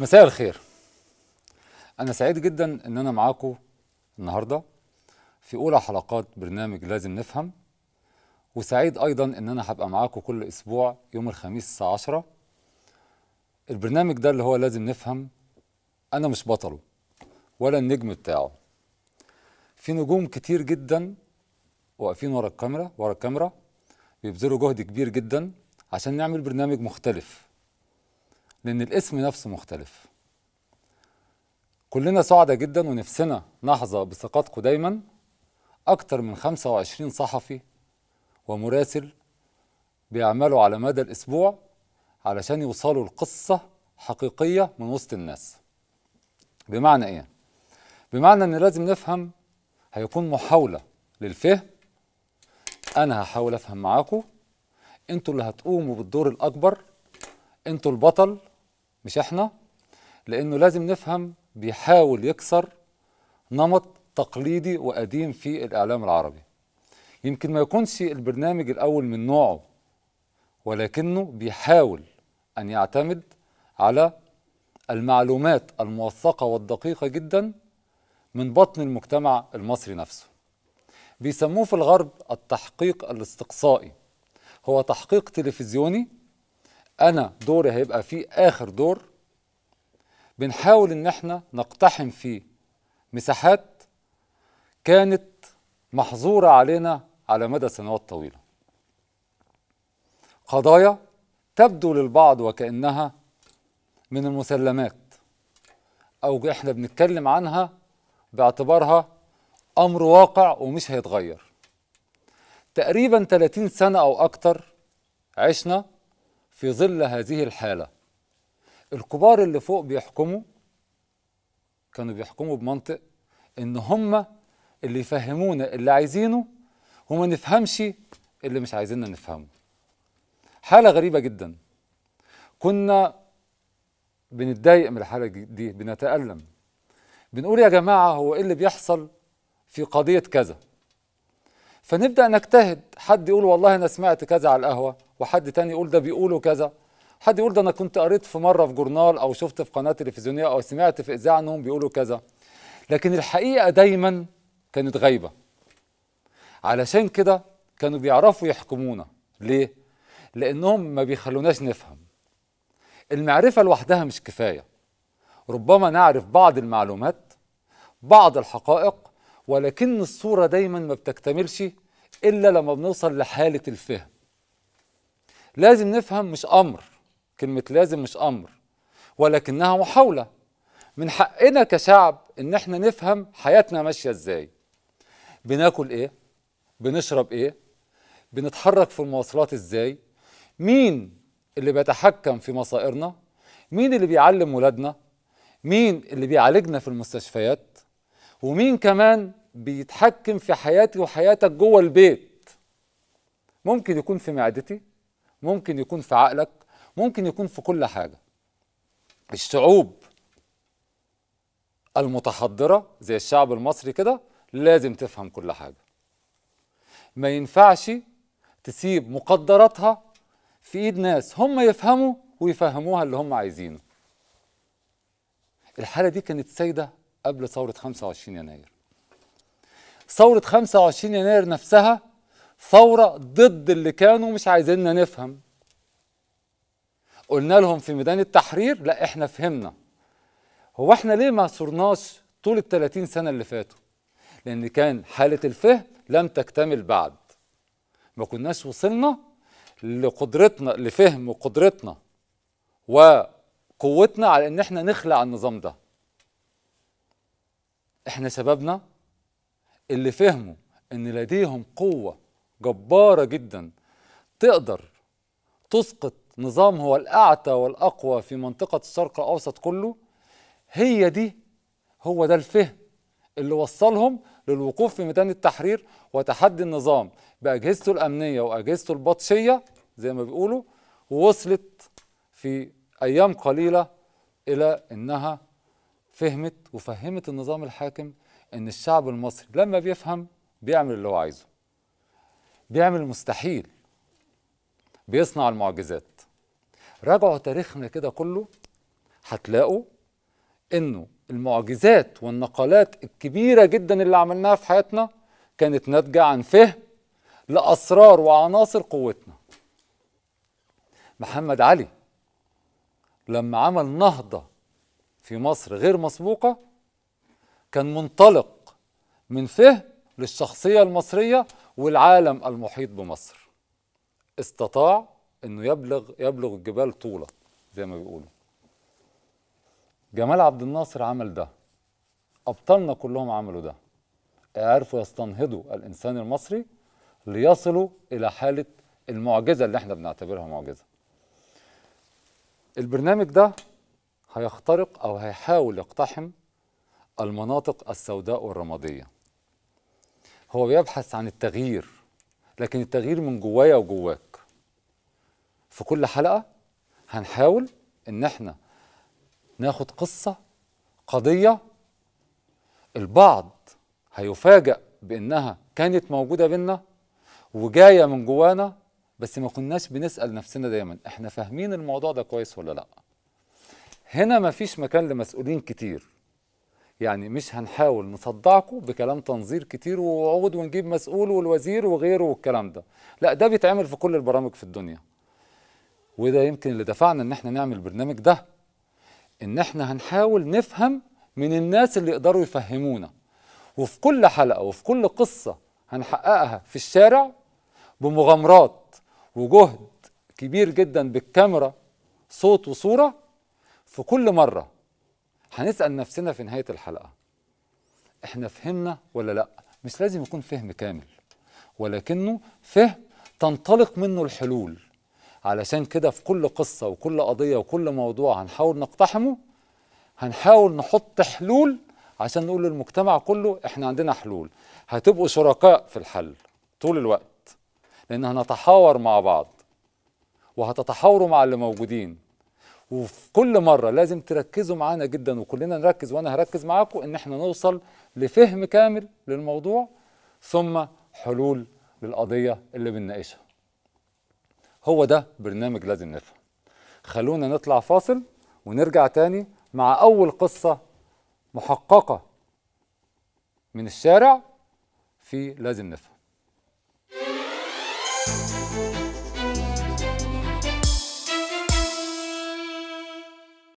مساء الخير أنا سعيد جدا إن أنا معاكم النهاردة في أولى حلقات برنامج لازم نفهم وسعيد أيضا إن أنا هبقى معاكم كل أسبوع يوم الخميس الساعة 10 البرنامج ده اللي هو لازم نفهم أنا مش بطله ولا النجم بتاعه في نجوم كتير جدا واقفين ورا الكاميرا ورا الكاميرا بيبذلوا جهد كبير جدا عشان نعمل برنامج مختلف لأن الاسم نفسه مختلف كلنا سعداء جدا ونفسنا نحظى بثقتكم دايما أكتر من 25 صحفي ومراسل بيعملوا على مدى الأسبوع علشان يوصلوا لقصة حقيقية من وسط الناس بمعنى إيه؟ بمعنى إن لازم نفهم هيكون محاولة للفهم أنا هحاول أفهم معاكم انتوا اللي هتقوموا بالدور الأكبر انتوا البطل مش احنا لانه لازم نفهم بيحاول يكسر نمط تقليدي وقديم في الاعلام العربي يمكن ما يكونش البرنامج الاول من نوعه ولكنه بيحاول ان يعتمد على المعلومات الموثقه والدقيقه جدا من بطن المجتمع المصري نفسه بيسموه في الغرب التحقيق الاستقصائي هو تحقيق تلفزيوني انا دوري هيبقى فيه اخر دور بنحاول ان احنا نقتحم فيه مساحات كانت محظوره علينا على مدى سنوات طويله قضايا تبدو للبعض وكانها من المسلمات او احنا بنتكلم عنها باعتبارها امر واقع ومش هيتغير تقريبا 30 سنه او اكتر عشنا في ظل هذه الحالة الكبار اللي فوق بيحكموا كانوا بيحكموا بمنطق ان هم اللي يفهمونا اللي عايزينه وما نفهمش اللي مش عايزيننا نفهمه حالة غريبة جدا كنا بنتضايق من الحالة دي بنتألم بنقول يا جماعة هو إيه اللي بيحصل في قضية كذا فنبدأ نجتهد حد يقول والله أنا سمعت كذا على القهوة وحد تاني يقول ده بيقولوا كذا حد يقول ده انا كنت قريت في مره في جورنال او شفت في قناه تلفزيونيه او سمعت في اذاعه انهم بيقولوا كذا لكن الحقيقه دايما كانت غايبه علشان كده كانوا بيعرفوا يحكمونا ليه لانهم ما بيخلوناش نفهم المعرفه لوحدها مش كفايه ربما نعرف بعض المعلومات بعض الحقائق ولكن الصوره دايما ما بتكتملش الا لما بنوصل لحاله الفهم لازم نفهم مش أمر كلمة لازم مش أمر ولكنها محاولة من حقنا كشعب إن إحنا نفهم حياتنا ماشية إزاي بناكل إيه بنشرب إيه بنتحرك في المواصلات إزاي مين اللي بيتحكم في مصائرنا مين اللي بيعلم ولادنا مين اللي بيعالجنا في المستشفيات ومين كمان بيتحكم في حياتي وحياتك جوه البيت ممكن يكون في معدتي ممكن يكون في عقلك ممكن يكون في كل حاجه الشعوب المتحضره زي الشعب المصري كده لازم تفهم كل حاجه ما ينفعش تسيب مقدراتها في ايد ناس هم يفهموا ويفهموها اللي هم عايزينه الحاله دي كانت سايده قبل ثوره 25 يناير ثوره 25 يناير نفسها ثورة ضد اللي كانوا مش عايزيننا نفهم قلنا لهم في ميدان التحرير لا احنا فهمنا هو احنا ليه ما صرناش طول ال 30 سنة اللي فاتوا لأن كان حالة الفهم لم تكتمل بعد ما كناش وصلنا لقدرتنا لفهم قدرتنا وقوتنا على ان احنا نخلع النظام ده احنا شبابنا اللي فهموا ان لديهم قوه جبارة جدا تقدر تسقط نظام هو الأعتى والأقوى في منطقة الشرق الأوسط كله هي دي هو ده الفهم اللي وصلهم للوقوف في ميدان التحرير وتحدي النظام بأجهزته الأمنية وأجهزته البطشية زي ما بيقولوا ووصلت في أيام قليلة إلى أنها فهمت وفهمت النظام الحاكم أن الشعب المصري لما بيفهم بيعمل اللي هو عايزه بيعمل المستحيل بيصنع المعجزات راجعوا تاريخنا كده كله هتلاقوا انه المعجزات والنقلات الكبيرة جدا اللي عملناها في حياتنا كانت ناتجة عن فهم لأسرار وعناصر قوتنا محمد علي لما عمل نهضة في مصر غير مسبوقة كان منطلق من فهم للشخصية المصرية والعالم المحيط بمصر استطاع انه يبلغ يبلغ الجبال طوله زي ما بيقولوا جمال عبد الناصر عمل ده ابطالنا كلهم عملوا ده عرفوا يستنهضوا الانسان المصري ليصلوا الى حاله المعجزه اللي احنا بنعتبرها معجزه البرنامج ده هيخترق او هيحاول يقتحم المناطق السوداء والرماديه هو بيبحث عن التغيير لكن التغيير من جوايا وجواك في كل حلقة هنحاول إن إحنا ناخد قصة قضية البعض هيفاجأ بإنها كانت موجودة بينا وجاية من جوانا بس ما كناش بنسأل نفسنا دايما إحنا فاهمين الموضوع ده كويس ولا لأ هنا مفيش مكان لمسؤولين كتير يعني مش هنحاول نصدعكم بكلام تنظير كتير ووعود ونجيب مسؤول والوزير وغيره والكلام ده لا ده بيتعمل في كل البرامج في الدنيا وده يمكن اللي دفعنا ان احنا نعمل البرنامج ده ان احنا هنحاول نفهم من الناس اللي يقدروا يفهمونا وفي كل حلقة وفي كل قصة هنحققها في الشارع بمغامرات وجهد كبير جدا بالكاميرا صوت وصورة في كل مرة هنسال نفسنا في نهايه الحلقه احنا فهمنا ولا لا مش لازم يكون فهم كامل ولكنه فهم تنطلق منه الحلول علشان كده في كل قصة وكل قضية وكل موضوع هنحاول نقتحمه هنحاول نحط حلول عشان نقول للمجتمع كله احنا عندنا حلول هتبقوا شركاء في الحل طول الوقت لان هنتحاور مع بعض وهتتحاوروا مع اللي موجودين وفي كل مرة لازم تركزوا معانا جدا وكلنا نركز وأنا هركز معاكم إن احنا نوصل لفهم كامل للموضوع ثم حلول للقضية اللي بنناقشها هو ده برنامج لازم نفهم خلونا نطلع فاصل ونرجع تاني مع أول قصة محققة من الشارع في لازم نفهم